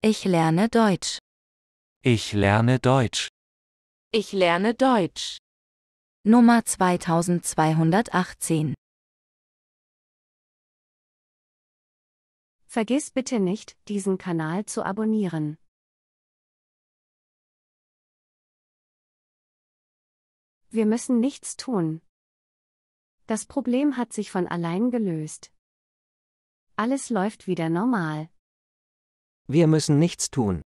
Ich lerne Deutsch. Ich lerne Deutsch. Ich lerne Deutsch. Nummer 2218. Vergiss bitte nicht, diesen Kanal zu abonnieren. Wir müssen nichts tun. Das Problem hat sich von allein gelöst. Alles läuft wieder normal. Wir müssen nichts tun.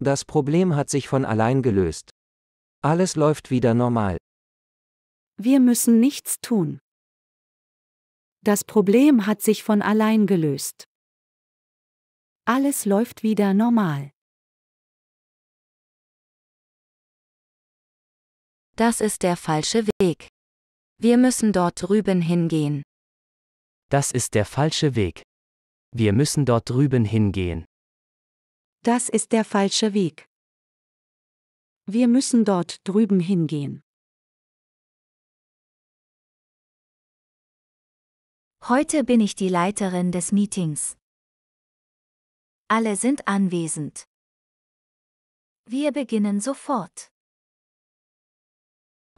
Das Problem hat sich von allein gelöst. Alles läuft wieder normal. Wir müssen nichts tun. Das Problem hat sich von allein gelöst. Alles läuft wieder normal. Das ist der falsche Weg. Wir müssen dort drüben hingehen. Das ist der falsche Weg. Wir müssen dort drüben hingehen. Das ist der falsche Weg. Wir müssen dort drüben hingehen. Heute bin ich die Leiterin des Meetings. Alle sind anwesend. Wir beginnen sofort.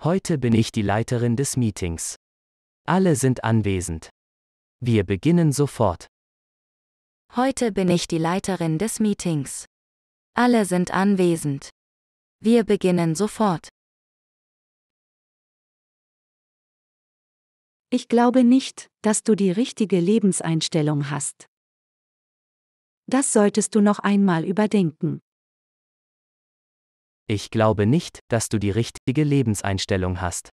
Heute bin ich die Leiterin des Meetings. Alle sind anwesend. Wir beginnen sofort. Heute bin ich die Leiterin des Meetings. Alle sind anwesend. Wir beginnen sofort. Ich glaube nicht, dass du die richtige Lebenseinstellung hast. Das solltest du noch einmal überdenken. Ich glaube nicht, dass du die richtige Lebenseinstellung hast.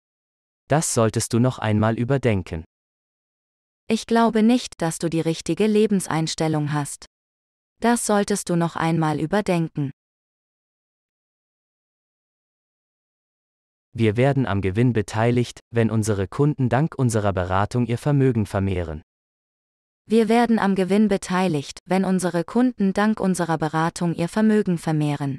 Das solltest du noch einmal überdenken. Ich glaube nicht, dass du die richtige Lebenseinstellung hast. Das solltest du noch einmal überdenken. Wir werden am Gewinn beteiligt, wenn unsere Kunden dank unserer Beratung ihr Vermögen vermehren. Wir werden am Gewinn beteiligt, wenn unsere Kunden dank unserer Beratung ihr Vermögen vermehren.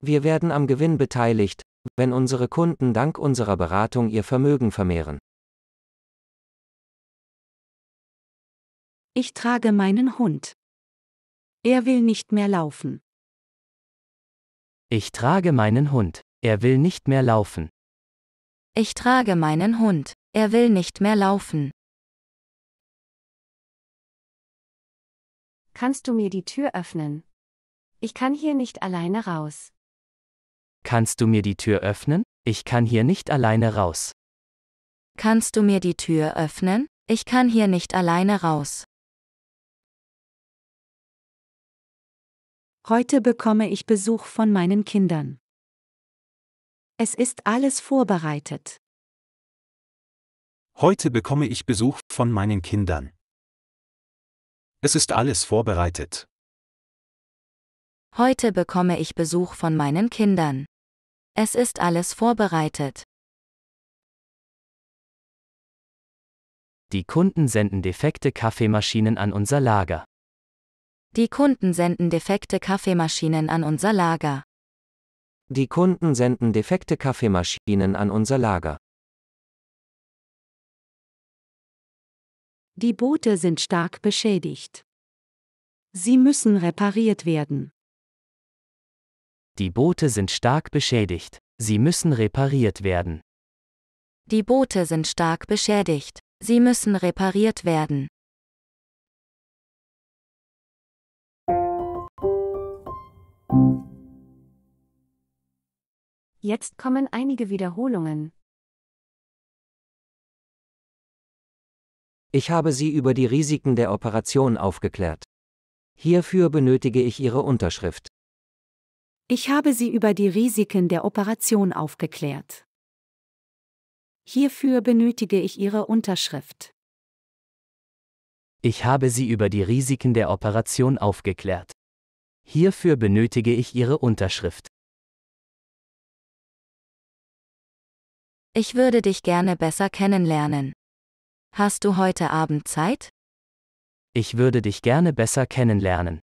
Wir werden am Gewinn beteiligt, wenn unsere Kunden dank unserer Beratung ihr Vermögen vermehren. Ich trage meinen Hund. Er will nicht mehr laufen. Ich trage meinen Hund. Er will nicht mehr laufen. Ich trage meinen Hund. Er will nicht mehr laufen. Kannst du mir die Tür öffnen? Ich kann hier nicht alleine raus. Kannst du mir die Tür öffnen? Ich kann hier nicht alleine raus. Kannst du mir die Tür öffnen? Ich kann hier nicht alleine raus. Heute bekomme ich Besuch von meinen Kindern. Es ist alles vorbereitet. Heute bekomme ich Besuch von meinen Kindern. Es ist alles vorbereitet. Heute bekomme ich Besuch von meinen Kindern. Es ist alles vorbereitet. Die Kunden senden defekte Kaffeemaschinen an unser Lager. Die Kunden senden defekte Kaffeemaschinen an unser Lager. Die Kunden senden defekte Kaffeemaschinen an unser Lager. Die Boote sind stark beschädigt. Sie müssen repariert werden. Die Boote sind stark beschädigt. Sie müssen repariert werden. Die Boote sind stark beschädigt. Sie müssen repariert werden. Jetzt kommen einige Wiederholungen. Ich habe Sie über die Risiken der Operation aufgeklärt. Hierfür benötige ich Ihre Unterschrift. Ich habe Sie über die Risiken der Operation aufgeklärt. Hierfür benötige ich Ihre Unterschrift. Ich habe Sie über die Risiken der Operation aufgeklärt. Hierfür benötige ich Ihre Unterschrift. Ich würde dich gerne besser kennenlernen. Hast du heute Abend Zeit? Ich würde dich gerne besser kennenlernen.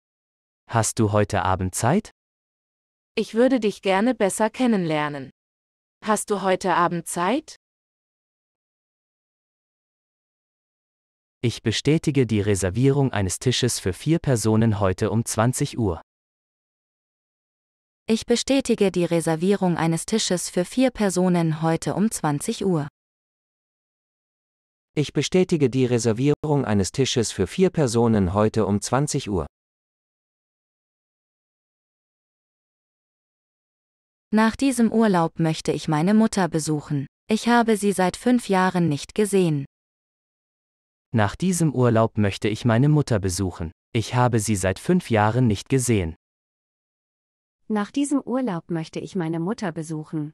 Hast du heute Abend Zeit? Ich würde dich gerne besser kennenlernen. Hast du heute Abend Zeit? Ich bestätige die Reservierung eines Tisches für vier Personen heute um 20 Uhr. Ich bestätige die Reservierung eines Tisches für vier Personen heute um 20 Uhr. Ich bestätige die Reservierung eines Tisches für vier Personen heute um 20 Uhr. Nach diesem Urlaub möchte ich meine Mutter besuchen. Ich habe sie seit fünf Jahren nicht gesehen. Nach diesem Urlaub möchte ich meine Mutter besuchen. Ich habe sie seit fünf Jahren nicht gesehen. Nach diesem Urlaub möchte ich meine Mutter besuchen.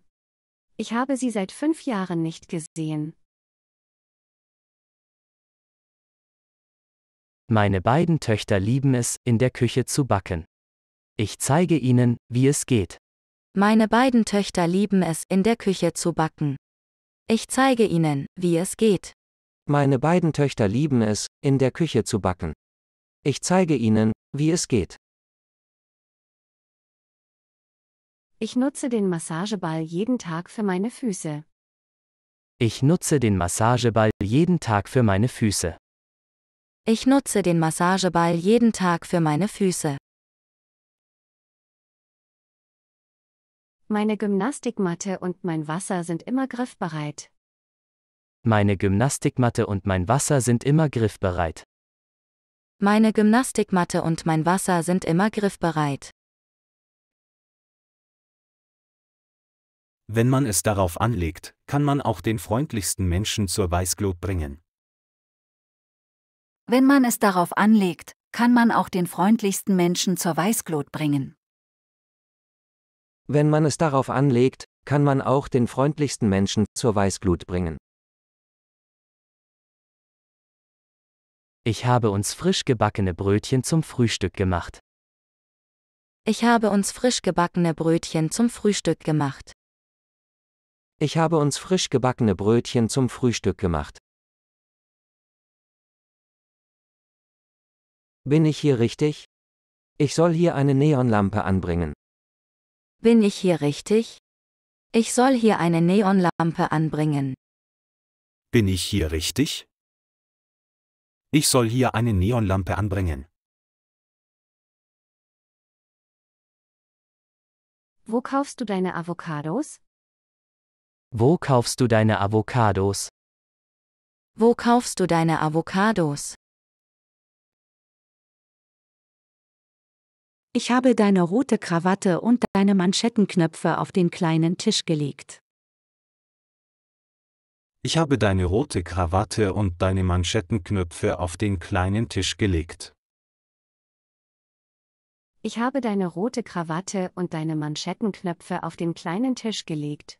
Ich habe sie seit fünf Jahren nicht gesehen. Meine beiden Töchter lieben es, in der Küche zu backen. Ich zeige ihnen, wie es geht. Meine beiden Töchter lieben es, in der Küche zu backen. Ich zeige ihnen, wie es geht. Meine beiden Töchter lieben es, in der Küche zu backen. Ich zeige ihnen, wie es geht. Ich nutze den Massageball jeden Tag für meine Füße. Ich nutze den Massageball jeden Tag für meine Füße. Ich nutze den Massageball jeden Tag für meine Füße. Meine Gymnastikmatte und mein Wasser sind immer griffbereit. Meine Gymnastikmatte und mein Wasser sind immer griffbereit. Meine Gymnastikmatte und mein Wasser sind immer griffbereit. Wenn man es darauf anlegt, kann man auch den freundlichsten Menschen zur Weißglut bringen. Wenn man es darauf anlegt, kann man auch den freundlichsten Menschen zur Weißglut bringen. Wenn man es darauf anlegt, kann man auch den freundlichsten Menschen zur Weißglut bringen. Ich habe uns frisch gebackene Brötchen zum Frühstück gemacht. Ich habe uns frisch gebackene Brötchen zum Frühstück gemacht. Ich habe uns frisch gebackene Brötchen zum Frühstück gemacht. Bin ich hier richtig? Ich soll hier eine Neonlampe anbringen. Bin ich hier richtig? Ich soll hier eine Neonlampe anbringen. Bin ich hier richtig? Ich soll hier eine Neonlampe anbringen. Wo kaufst du deine Avocados? Wo kaufst du deine Avocados? Wo kaufst du deine Avocados? Ich habe deine rote Krawatte und deine Manschettenknöpfe auf den kleinen Tisch gelegt. Ich habe deine rote Krawatte und deine Manschettenknöpfe auf den kleinen Tisch gelegt. Ich habe deine rote Krawatte und deine Manschettenknöpfe auf den kleinen Tisch gelegt.